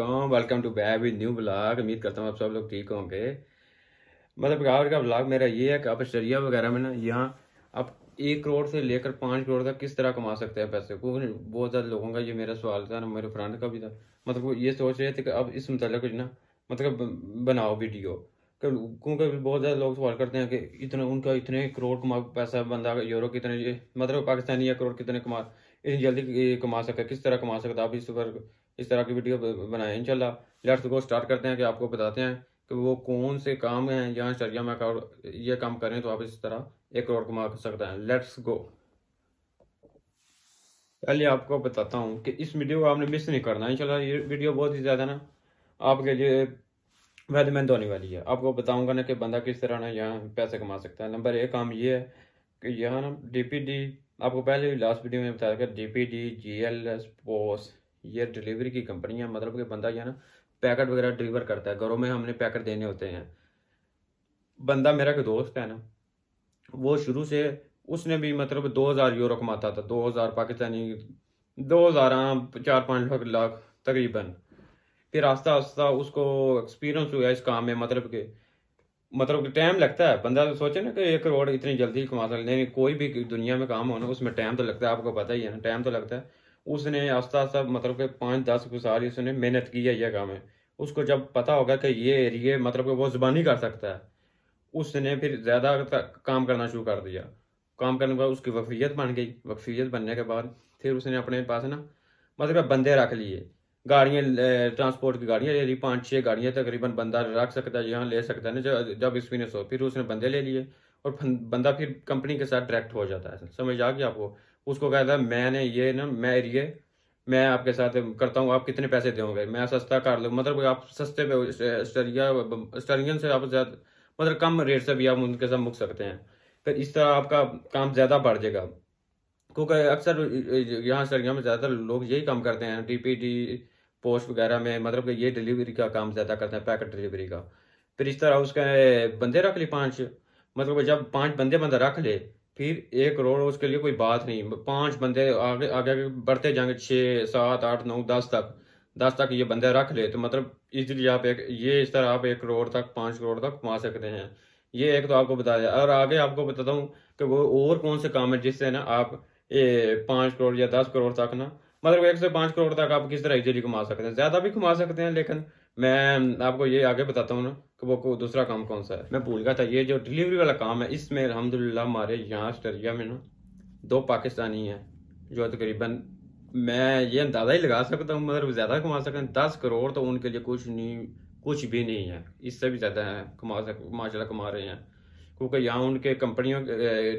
वालेकुम welcome to बै with new blog उम्मीद करता हूँ आप सब लोग ठीक होंगे मतलब गावर का ब्लॉग मेरा ये है कि आप स्टरिया वगैरह में ना यहाँ आप एक करोड़ से लेकर पाँच करोड़ तक किस तरह कमा सकते हैं पैसे को बहुत ज़्यादा लोगों का ये मेरा सवाल था ना मेरे फ्रेंड का भी था मतलब ये सोच रहे थे कि अब इस मतलब कुछ ना मतलब बनाओ वीडियो क्योंकि बहुत ज़्यादा लोग सवाल करते हैं कि इतना उनका इतने करोड़ कमा पैसा बंदा यूरो कितने मतलब पाकिस्तानी या करोड़ कितने कमा इतनी जल्दी कमा सकता है किस तरह कमा सकता है आप इस पर इस तरह की वीडियो बनाएं इनशाला लेट्स गो स्टार्ट करते हैं कि आपको बताते हैं कि वो कौन से काम हैं जहाँ शरिया में ये काम करें तो आप इस तरह एक करोड़ कमा सकते हैं लेट्स गो पहले आपको बताता हूँ कि इस वीडियो को आपने मिस नहीं करना इंशाल्लाह ये वीडियो बहुत ही ज़्यादा ना आपके लिए फायदेमंद होने वाली है आपको बताऊंगा ना कि बंदा किस तरह ना यहाँ पैसे कमा सकता है नंबर एक काम ये है कि यहाँ ना डी आपको पहले लास्ट वीडियो में बताया कि D P D G L S post ये डिलीवरी की कंपनी है मतलब कि बंदा क्या ना पैकेट वगैरह डिलीवर करता है घरों में हमने पैकेट देने होते हैं बंदा मेरा कोई दोस्त है ना वो शुरू से उसने भी मतलब दो हज़ार यूरो कमाता था दो हज़ार पाकिस्तानी दो हज़ार हाँ, चार पाँच लाख लाख तकरीबन फिर आस्ता आस्ता उसको एक्सपीरियंस हुआ इस काम में मतलब कि मतलब कि टाइम लगता है बंदा तो सोचे ना कि एक करोड़ इतनी जल्दी कमा सकते नहीं कोई भी दुनिया में काम हो ना उसमें टाइम तो लगता है आपको पता ही है ना टाइम तो लगता है उसने आस्ता आस्ता मतलब कि पाँच दस साल उसने मेहनत की है यह काम है उसको जब पता होगा कि ये एरिए मतलब कि वो ज़बानी कर सकता है उसने फिर ज़्यादा काम करना शुरू कर दिया काम करने के बाद उसकी वफीयत बन गई वफीयत बनने के बाद फिर उसने अपने पास ना मतलब बंदे रख लिए गाड़ियाँ ट्रांसपोर्ट की गाड़ियाँ ले ली पाँच छः गाड़ियाँ तकरीबन बंदा रख सकता है यहाँ ले सकता है ना जब एक्सपीरियंस हो फिर उसने बंदे ले लिए और बंदा फिर कंपनी के साथ डायरेक्ट हो जाता है समझ आ गया आपको उसको कहता है मैंने ये ना मैं ये मैं आपके साथ करता हूँ आप कितने पैसे दोगे मैं सस्ता कर लूँ मतलब आप सस्ते पे स्टरियन से आप ज़्यादा मतलब कम रेट से भी आप उनके साथ मुक सकते हैं फिर इस तरह आपका काम ज़्यादा बढ़ जाएगा क्योंकि अक्सर यहाँ स्टरियाँ में ज़्यादातर लोग यही काम करते हैं डीपीडी पोस्ट वगैरह में मतलब ये डिलीवरी का काम ज़्यादा करते हैं पैकेट डिलीवरी का फिर इस तरह उसके बंदे रख ले पाँच मतलब जब पाँच बंदे बंदा रख ले फिर एक करोड़ उसके लिए कोई बात नहीं पांच बंदे आगे आगे आगे बढ़ते जाएंगे छः सात आठ नौ दस तक दस तक ये बंदे रख ले तो मतलब इजीली आप एक ये इस तरह आप एक करोड़ तक पाँच करोड़ तक कमा सकते हैं ये एक तो आपको बताया और आगे आपको बताता हूँ कि वो और कौन से काम है जिससे ना आप ये पाँच करोड़ या दस करोड़ तक ना मतलब एक से पाँच करोड़ तक आप किस तरह इजीली कमा सकते हैं ज़्यादा भी कमा सकते हैं लेकिन मैं आपको ये आगे बताता हूँ ना कि वो दूसरा काम कौन सा है मैं भूल गया था ये जो डिलीवरी वाला काम है इसमें अलहमदिल्ला हमारे यहाँ ऑस्ट्रेलिया में ना दो पाकिस्तानी हैं जो तकरीबन मैं ये अंदाज़ा ही लगा सकता हूँ मगर ज़्यादा कमा सकें दस करोड़ तो उनके लिए कुछ नहीं कुछ भी नहीं है इससे भी ज़्यादा है कमा सक माशा कमा रहे हैं क्योंकि यहाँ उनके कंपनियों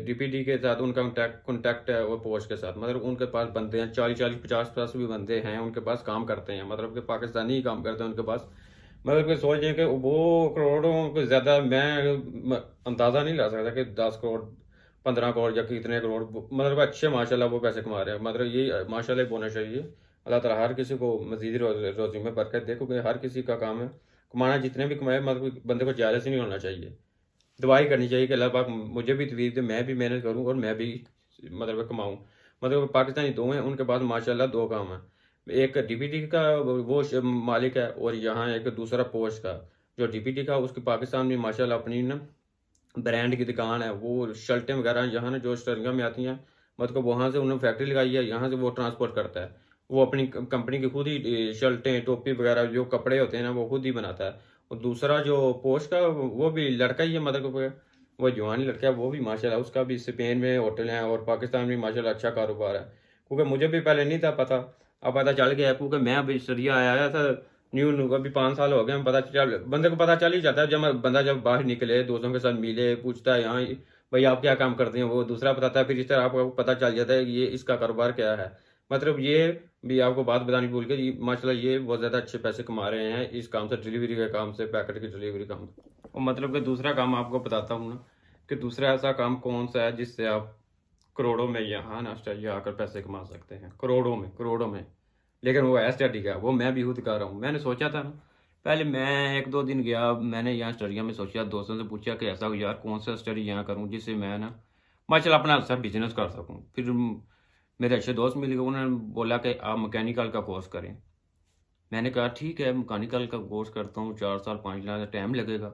डीपीडी के साथ उनका कॉन्टैक्ट है वो फौज के साथ मतलब उनके पास बंदे हैं चालीस चालीस पचास पचास भी बंदे हैं उनके पास काम करते हैं मतलब कि पाकिस्तानी ही काम करते हैं उनके पास मतलब कि सोचिए कि वो करोड़ों को ज़्यादा मैं अंदाज़ा नहीं ला सकता कि दस करोड़ पंद्रह करोड़ या कितने करोड़ मतलब अच्छे माशाला वो पैसे कमा रहे हैं मतलब ये एक बोना चाहिए अल्लाह तला हर किसी को मजीदी रोजी में बरकत दे क्योंकि हर किसी का काम है कमाना जितने भी कमाए मतलब बंदे को ज्यादा ही नहीं होना चाहिए दवाई करनी चाहिए कि अल्लाह पाक मुझे भी तवीर दे मैं भी मेहनत करूँ और मैं भी मतलब कमाऊँ मतलब पाकिस्तानी दो हैं उनके पास माशाल्लाह दो काम हैं एक डीपीटी का वो मालिक है और यहाँ एक दूसरा पोस्ट का जो डीपीटी का उसके पाकिस्तान में माशाल्लाह अपनी ना ब्रांड की दुकान है वो शर्टें वगैरह यहाँ ना जो शरंगा में आती हैं मतलब वहाँ से उन्होंने फैक्ट्री लगाई है यहाँ से वो ट्रांसपोर्ट करता है वो अपनी कंपनी की खुद ही शर्टें टोपी वगैरह जो कपड़े होते हैं ना वो खुद ही बनाता है और दूसरा जो पोस्ट का वो भी लड़का ही है मदर को वो जवान लड़का है वो भी माशाल्लाह उसका भी स्पेन में होटल है और पाकिस्तान में माशाल्लाह अच्छा कारोबार है क्योंकि मुझे भी पहले नहीं था पता अब पता चल गया क्योंकि मैं अभी सरिया आया था न्यू न्यू अभी पाँच साल हो गए पता चल बंदे को पता चल ही जाता है जब बंदा जब बाहर निकले दोस्तों के साथ मिले पूछता है यहाँ भाई आप क्या काम करते हैं वो दूसरा बताता है फिर इस तरह आपको पता चल जाता है ये इसका कारोबार क्या है मतलब ये भी आपको बात बतानी भूल के माशाल्लाह ये बहुत ज़्यादा अच्छे पैसे कमा रहे हैं इस काम से डिलीवरी के काम से पैकेट की डिलीवरी काम और मतलब कि दूसरा काम आपको बताता हूँ ना कि दूसरा ऐसा काम कौन सा है जिससे आप करोड़ों में यहाँ ना ऑस्ट्रेलिया आकर पैसे कमा सकते हैं करोड़ों में करोड़ों में लेकिन वो है स्टडी का वो मैं भी खुद कर रहा हूँ मैंने सोचा था ना पहले मैं एक दो दिन गया मैंने यहाँ स्टडिया में सोचा दोस्तों से पूछा कि ऐसा यार कौन सा स्टडी यहाँ करूँ जिससे मैं ना माशाला अपना अच्छा बिजनेस कर सकूँ फिर मेरे अच्छे दोस्त मिल गए उन्होंने बोला कि आप मकैनिकल का कोर्स करें मैंने कहा ठीक है मकैनिकल का कोर्स करता हूँ चार साल पाँच साल टाइम लगेगा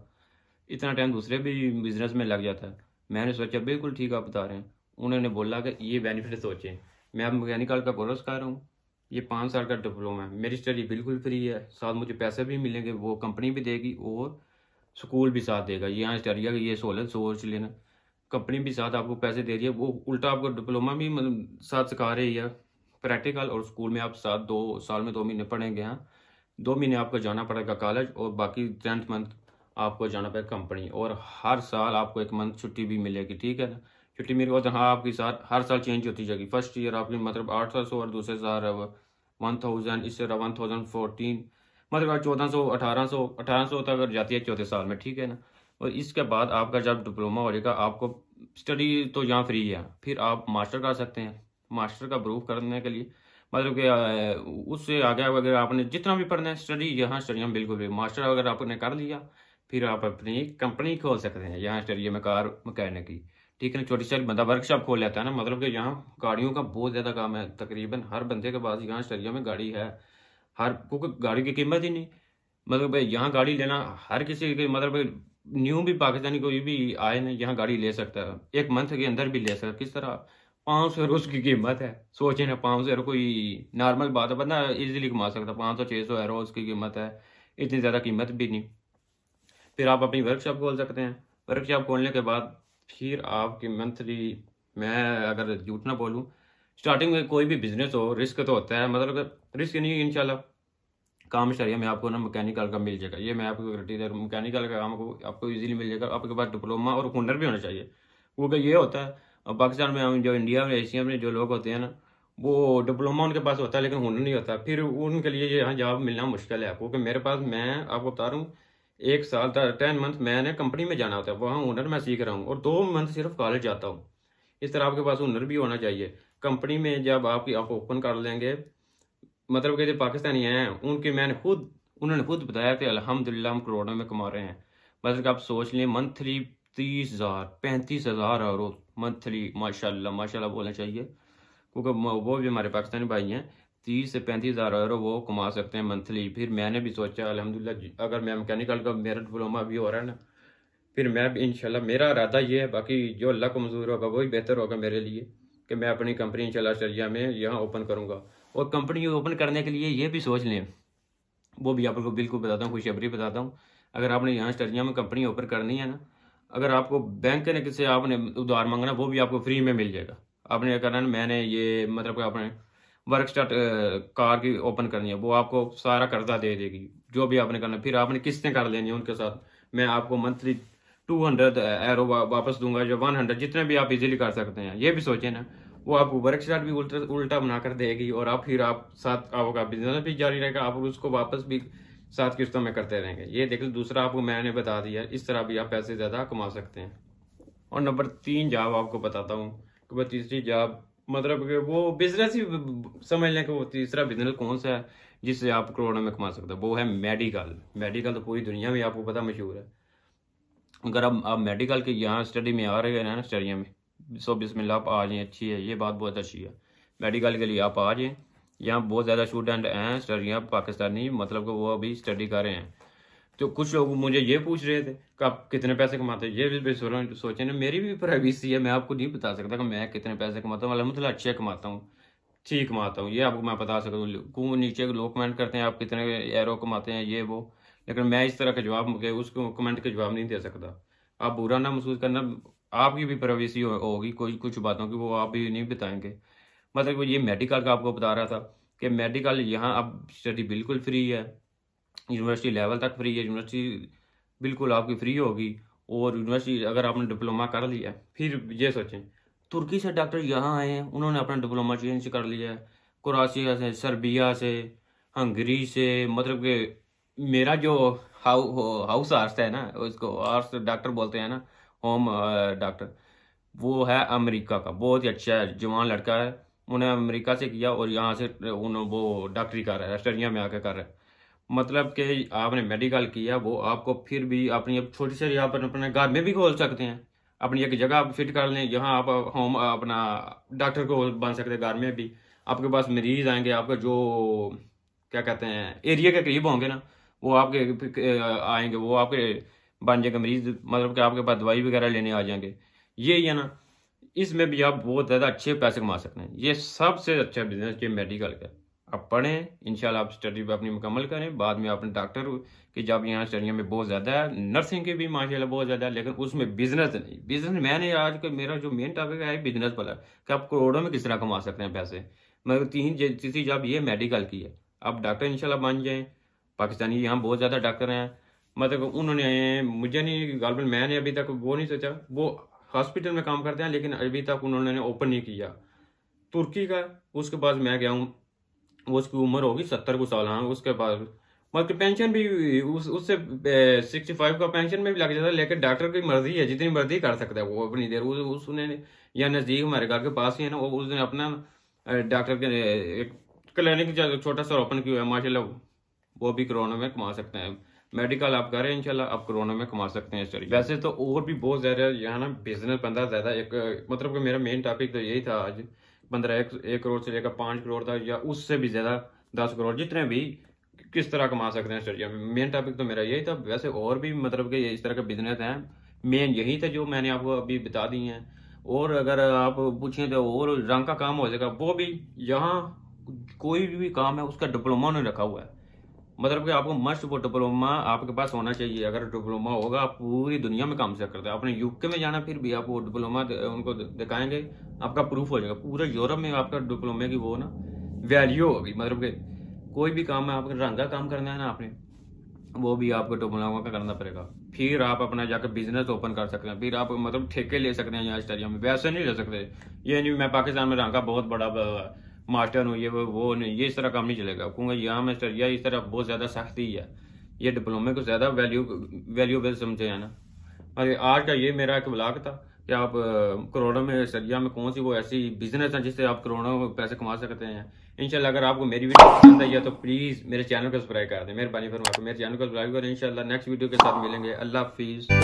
इतना टाइम दूसरे भी बिजनेस में लग जाता है मैंने सोचा बिल्कुल ठीक आप बता रहे हैं उन्होंने बोला कि ये बेनिफिट सोचें मैं अब मकैनिकल का कोर्स कर रहा हूँ ये पाँच साल का डिप्लोमा है मेरी स्टडी बिल्कुल फ्री है साथ मुझे पैसे भी मिलेंगे वो कंपनी भी देगी और स्कूल भी साथ देगा यहाँ स्टडी ये सहूलत सोच लेना कंपनी भी साथ आपको पैसे दे रही है वो उल्टा आपको डिप्लोमा भी मतलब साथ सिखा रही है प्रैक्टिकल और स्कूल में आप साथ दो साल में दो महीने पढ़ेंगे हैं हाँ। दो महीने आपको जाना पड़ेगा कॉलेज और बाकी टेंथ मंथ आपको जाना पड़ेगा कंपनी और हर साल आपको एक मंथ छुट्टी भी मिलेगी ठीक है ना छुट्टी मेरी और हाँ आपकी साथ हर साल चेंज होती जाएगी फर्स्ट ईयर आपकी मतलब आठ सौ और दूसरे साल वन थाउजेंड इससे वन थाउजेंड फोर्टीन मतलब चौदह सौ अठारह सौ अठारह सौ तक अगर जाती है चौथे साल में ठीक है ना और इसके बाद आपका जब डिप्लोमा हो जाएगा आपको स्टडी तो यहाँ फ्री है फिर आप मास्टर कर सकते हैं मास्टर का प्रूफ करने के लिए मतलब कि उससे आगे अगर आपने जितना भी पढ़ना है स्टडी यहाँ स्टडी हम बिल्कुल भी मास्टर अगर आपने कर लिया फिर आप अपनी कंपनी खोल सकते हैं यहाँ स्टडी में कार मकैनिक की ठीक है ना छोटी छोटी बंदा वर्कशॉप खोल लेता है ना मतलब कि यहाँ गाड़ियों का बहुत ज़्यादा काम है तकरीबन हर बंदे के पास यहाँ स्टडी में गाड़ी है हर क्योंकि गाड़ी की कीमत ही नहीं मतलब यहाँ गाड़ी लेना हर किसी के मतलब न्यू भी पाकिस्तानी कोई भी आए ना यहाँ गाड़ी ले सकता है एक मंथ के अंदर भी ले सकता किस तरह पाँच सौ उसकी कीमत है सोचे ना पाँच सौ कोई नॉर्मल बात है बंदा इजीली कमा सकता है पाँच सौ छः सौ एरो उसकी कीमत है इतनी ज़्यादा कीमत भी नहीं फिर आप अपनी वर्कशॉप खोल सकते हैं वर्कशॉप खोलने के बाद फिर आपकी मंथली मैं अगर झूठ ना बोलूँ स्टार्टिंग में कोई भी बिजनेस हो रिस्क तो होता है मतलब रिस्क नहीं इनशाला काम शरिया में आपको ना मैकेनिकल का मिल जाएगा ये मैं आपको गारंटी दे मैकेनिकल का काम आपको आपको ईजिली मिल जाएगा आपके पास डिप्लोमा और हुनर भी होना चाहिए वो ये होता है और पाकिस्तान में जो इंडिया में एशिया में जो लोग होते हैं ना वो डिप्लोमा उनके पास होता है लेकिन हुनर नहीं होता फिर उनके लिए यहाँ जॉब मिलना मुश्किल है आपको क्योंकि मेरे पास मैं आपको बता रहा हूँ एक साल टेन मंथ मैंने कंपनी में जाना होता है वहाँ हुनर मैं सीख रहा हूँ और दो मंथ सिर्फ कॉलेज जाता हूँ इस तरह आपके पास हुनर भी होना चाहिए कंपनी में जब आपकी आप ओपन कर लेंगे मतलब कि जो पाकिस्तानी हैं उनके मैंने खुद उन्होंने खुद बताया कि अलहमदिल्ला हम करोड़ों में कमा रहे हैं मतलब कि आप सोच लें मंथली तीस हज़ार पैंतीस हज़ार और मंथली माशाल्लाह माशाल्लाह बोलना चाहिए क्योंकि वो भी हमारे पाकिस्तानी भाई हैं तीस से पैंतीस हज़ार और वो कमा सकते हैं मंथली फिर मैंने भी सोचा अलहमदिल्ला अगर मैं मकैनिकल का मेरा डिप्लोमा भी हो रहा है ना फिर मैं भी इंशाल्लाह मेरा इरादा ये है बाकी जो अल्लाह को मंजूर होगा वही बेहतर होगा मेरे लिए कि मैं अपनी कंपनी इंशाल्लाह शरिया में यहाँ ओपन करूँगा और कंपनी ओपन करने के लिए ये भी सोच लें वो भी आपको बिल्कुल बताता हूँ खुशखबरी बताता हूँ अगर आपने यहाँ स्टरिया में कंपनी ओपन करनी है ना अगर आपको बैंक ने किसी आपने उधार मांगना वो भी आपको फ्री में मिल जाएगा आपने करना मैंने ये मतलब आपने वर्क स्टार्ट कार की ओपन करनी है वो आपको सारा कर्जा दे देगी जो भी आपने करना फिर आपने किस्तें कर लेनी है उनके साथ मैं आपको मंथली टू हंड्रेड एरो वापस दूंगा या वन हंड्रेड जितने भी आप इजीली कर सकते हैं ये भी सोचें ना वो आपको वर्क स्टार्ट भी उल्टा उल्टा बनाकर देगी और आप फिर आप साथ आपका बिजनेस भी जारी रहेगा आप उसको वापस भी साथ किस्तों में करते रहेंगे ये देख लो दूसरा आपको मैंने बता दिया इस तरह भी आप पैसे ज़्यादा कमा सकते हैं और नंबर तीन जॉब आपको बताता हूँ कि वह तीसरी जॉब मतलब कि वो बिजनेस ही समझ लें कि वो तीसरा बिजनेस कौन सा है जिससे आप करोड़ों में कमा सकते हैं वो है मेडिकल मेडिकल तो पूरी दुनिया में आपको पता मशहूर है अगर आप आप मेडिकल के यहाँ स्टडी में आ रहे हैं ना स्टडिया में सो बिस्मिल्लाह आप आ जाएँ अच्छी है ये बात बहुत अच्छी है मेडिकल के लिए आप आ जाएँ यहाँ बहुत ज़्यादा स्टूडेंट हैं स्टडियाँ पाकिस्तानी मतलब कि वो अभी स्टडी कर रहे हैं तो कुछ लोग मुझे ये पूछ रहे थे कि आप कितने पैसे कमाते हैं ये भी सोचे ना मेरी भी प्राइवेसी है मैं आपको नहीं बता सकता कि मैं कितने पैसे कमाता हूँ अलहमदिल्ला अच्छे कमाता हूँ ठीक कमाता हूँ ये आपको मैं बता सकता हूँ नीचे लोग कमेंट करते हैं आप कितने एरो कमाते हैं ये वो लेकिन मैं इस तरह का जवाब उसको कमेंट का जवाब नहीं दे सकता आप बुरा ना महसूस करना आपकी भी प्राइवेसी होगी कोई कुछ बातों की वो आप भी नहीं बताएंगे मतलब ये मेडिकल का आपको बता रहा था कि मेडिकल यहाँ अब स्टडी बिल्कुल फ्री है यूनिवर्सिटी लेवल तक फ्री है यूनिवर्सिटी बिल्कुल आपकी फ्री होगी और यूनिवर्सिटी अगर आपने डिप्लोमा कर लिया फिर ये सोचें तुर्की से डॉक्टर यहाँ आए हैं उन्होंने अपना डिप्लोमा चेंज कर लिया है क्रोशिया से सर्बिया से हंगरी से मतलब कि मेरा जो हाउ हाउस आर्स है ना उसको आर्स डॉक्टर बोलते हैं ना होम डॉक्टर वो है अमेरिका का बहुत ही अच्छा है जवान लड़का है उन्हें अमेरिका से किया और यहाँ से उन वो डॉक्टरी कर रहा है ऑस्ट्रेलिया में आकर कर रहा है मतलब कि आपने मेडिकल किया वो आपको फिर भी अपनी छोटी सी पर अपने घर में भी खोल सकते हैं अपनी एक जगह आप फिट कर लें यहाँ आप होम अपना डॉक्टर को बन सकते हैं घर में भी आपके पास मरीज आएंगे आपका जो क्या कहते हैं एरिया के करीब होंगे ना वो आपके आएंगे वो आपके बन जाएगा मरीज मतलब कि आपके पास दवाई वगैरह लेने आ जाएंगे ही है ना इसमें भी आप बहुत ज़्यादा अच्छे पैसे कमा सकते हैं ये सबसे अच्छा बिजनेस ये मेडिकल का आप पढ़ें इन आप स्टडी पर अपनी मुकम्मल करें बाद में आपने डॉक्टर की जब यहाँ स्टडियों में बहुत ज़्यादा है नर्सिंग के भी माशाल्लाह बहुत ज़्यादा है लेकिन उसमें बिजनेस नहीं बिजनेस मैंने आज का मेरा जो मेन टॉपिक है बिजनेस वाला कि आप करोड़ों में किस तरह कमा सकते हैं पैसे मगर तीन तीसरी जॉब ये मेडिकल की है आप डॉक्टर इनशाला बन जाएँ पाकिस्तानी यहाँ बहुत ज़्यादा डॉक्टर हैं मतलब उन्होंने मुझे नहीं गालबन मैंने अभी तक वो नहीं सोचा वो हॉस्पिटल में काम करते हैं लेकिन अभी तक उन्होंने ओपन नहीं किया तुर्की का उसके बाद मैं गया हूँ उसकी उम्र होगी सत्तर को साल हाँ उसके बाद मतलब पेंशन भी उस उससे सिक्सटी फाइव का पेंशन में भी लग जाता है लेकिन डॉक्टर की मर्जी है जितनी मर्जी कर सकता है वो अपनी देर उस, उसने या नज़दीक हमारे घर के पास ही है ना वो उसने अपना डॉक्टर के एक क्लिनिक छोटा सा ओपन किया है माशाल्लाह वो भी कोरोना में कमा सकते हैं मेडिकल आप करें इनशाला आप कोरोना में कमा सकते हैं इस तरीके वैसे तो और भी बहुत ज़्यादा यहाँ ना बिजनेस बंदा ज़्यादा एक मतलब कि मेरा मेन टॉपिक तो यही था आज पंद्रह एक, एक करोड़ से लेकर पाँच करोड़ तक या उससे भी ज़्यादा दस करोड़ जितने भी किस तरह कमा सकते हैं स्टडिया मेन टॉपिक तो मेरा यही था वैसे और भी मतलब कि इस तरह के बिजनेस हैं मेन यही था जो मैंने आपको अभी बता दी हैं और अगर आप पूछें तो और रंग का काम हो जाएगा वो भी यहाँ कोई भी काम है उसका डिप्लोमा उन्होंने रखा हुआ है मतलब कि आपको मस्ट वो डिप्लोमा आपके पास होना चाहिए अगर डिप्लोमा होगा आप पूरी दुनिया में काम से करते हैं अपने यूके में जाना फिर भी आप वो डिप्लोमा उनको दिखाएंगे आपका प्रूफ हो जाएगा पूरे यूरोप में आपका डिप्लोमे की वो ना वैल्यू होगी मतलब कि कोई भी काम है आपको रंग का काम करना है ना आपने वो भी आपको डिप्लोमा का करना पड़ेगा फिर आप अपना जाकर बिजनेस ओपन कर सकते हैं फिर आप मतलब ठेके ले सकते हैं यहाँ इस में वैसे नहीं ले सकते ये नहीं मैं पाकिस्तान में रंग बहुत बड़ा मास्टर हूँ ये वो वो नहीं ये इस तरह काम नहीं चलेगा कहूँगा यहाँ मास्टर या इस तरह बहुत ज़्यादा सख्ती है ये डिप्लोमे को ज़्यादा वैल्यू वैल्यूबल समझे है ना और आज का ये मेरा एक ब्लाक था कि आप करोड़ों में सरिया में कौन सी वो ऐसी बिजनेस है जिससे आप करोड़ों में पैसे कमा सकते हैं इनशाला अगर आपको मेरी वीडियो पसंद आई है तो प्लीज़ मेरे चैनल को सब्सक्राइब कर दें मेहरबानी फरमा तो मेरे चैनल को सब्सक्राइब करें इनशाला नेक्स्ट वीडियो के साथ मिलेंगे अल्लाह हाफिज़